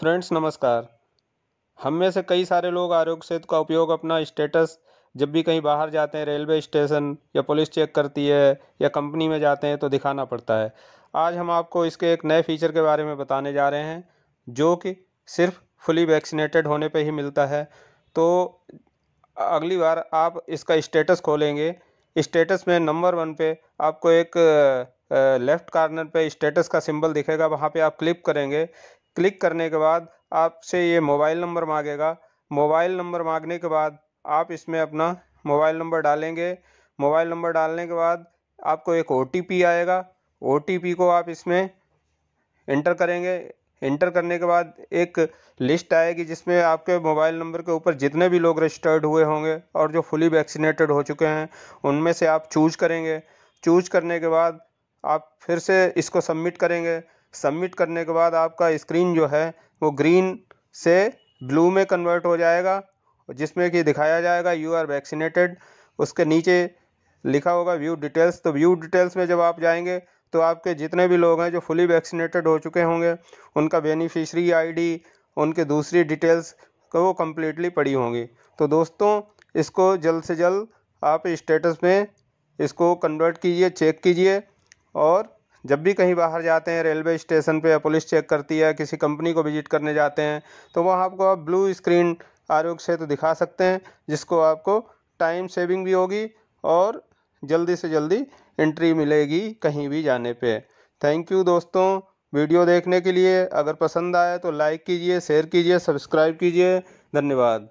friends नमस्कार हम में से कई सारे लोग आरोग्य सेतु का उपयोग अपना स्टेटस जब भी कहीं बाहर जाते हैं रेलवे स्टेशन या पुलिस चेक करती है या कंपनी में जाते हैं तो दिखाना पड़ता है आज हम आपको इसके एक नए फीचर के बारे में बताने जा रहे हैं जो कि सिर्फ फुली वैक्सीनेटेड होने पर ही मिलता है तो अगली बार आप इसका स्टेटस खोलेंगे स्टेटस में नंबर वन पे आपको एक लेफ़्ट कार्नर पे स्टेटस का सिंबल दिखेगा वहाँ पे आप क्लिक करेंगे क्लिक करने के बाद आपसे ये मोबाइल नंबर मांगेगा मोबाइल नंबर मांगने के बाद आप इसमें अपना मोबाइल नंबर डालेंगे मोबाइल नंबर डालने के बाद आपको एक ओ आएगा ओ को आप इसमें इंटर करेंगे इंटर करने के बाद एक लिस्ट आएगी जिसमें आपके मोबाइल नंबर के ऊपर जितने भी लोग रजिस्टर्ड हुए होंगे और जो फुली वैक्सीनेटेड हो चुके हैं उनमें से आप चूज करेंगे चूज करने के बाद आप फिर से इसको सबमिट करेंगे सबमिट करने के बाद आपका स्क्रीन जो है वो ग्रीन से ब्लू में कन्वर्ट हो जाएगा जिसमें कि दिखाया जाएगा यू आर वैक्सीनेटेड उसके नीचे लिखा होगा व्यू डिटेल्स तो व्यू डिटेल्स में जब आप जाएंगे तो आपके जितने भी लोग हैं जो फुली वैक्सीनेटेड हो चुके होंगे उनका बेनिफिशरी आईडी उनके दूसरी डिटेल्स को वो कम्प्लीटली पड़ी होंगी तो दोस्तों इसको जल्द से जल्द आप स्टेटस में इसको कन्वर्ट कीजिए चेक कीजिए और जब भी कहीं बाहर जाते हैं रेलवे स्टेशन पे या पुलिस चेक करती है किसी कंपनी को विजिट करने जाते हैं तो वह आपको आप ब्लू स्क्रीन आरोग्य सेतु तो दिखा सकते हैं जिसको आपको टाइम सेविंग भी होगी और जल्दी से जल्दी एंट्री मिलेगी कहीं भी जाने पे थैंक यू दोस्तों वीडियो देखने के लिए अगर पसंद आए तो लाइक कीजिए शेयर कीजिए सब्सक्राइब कीजिए धन्यवाद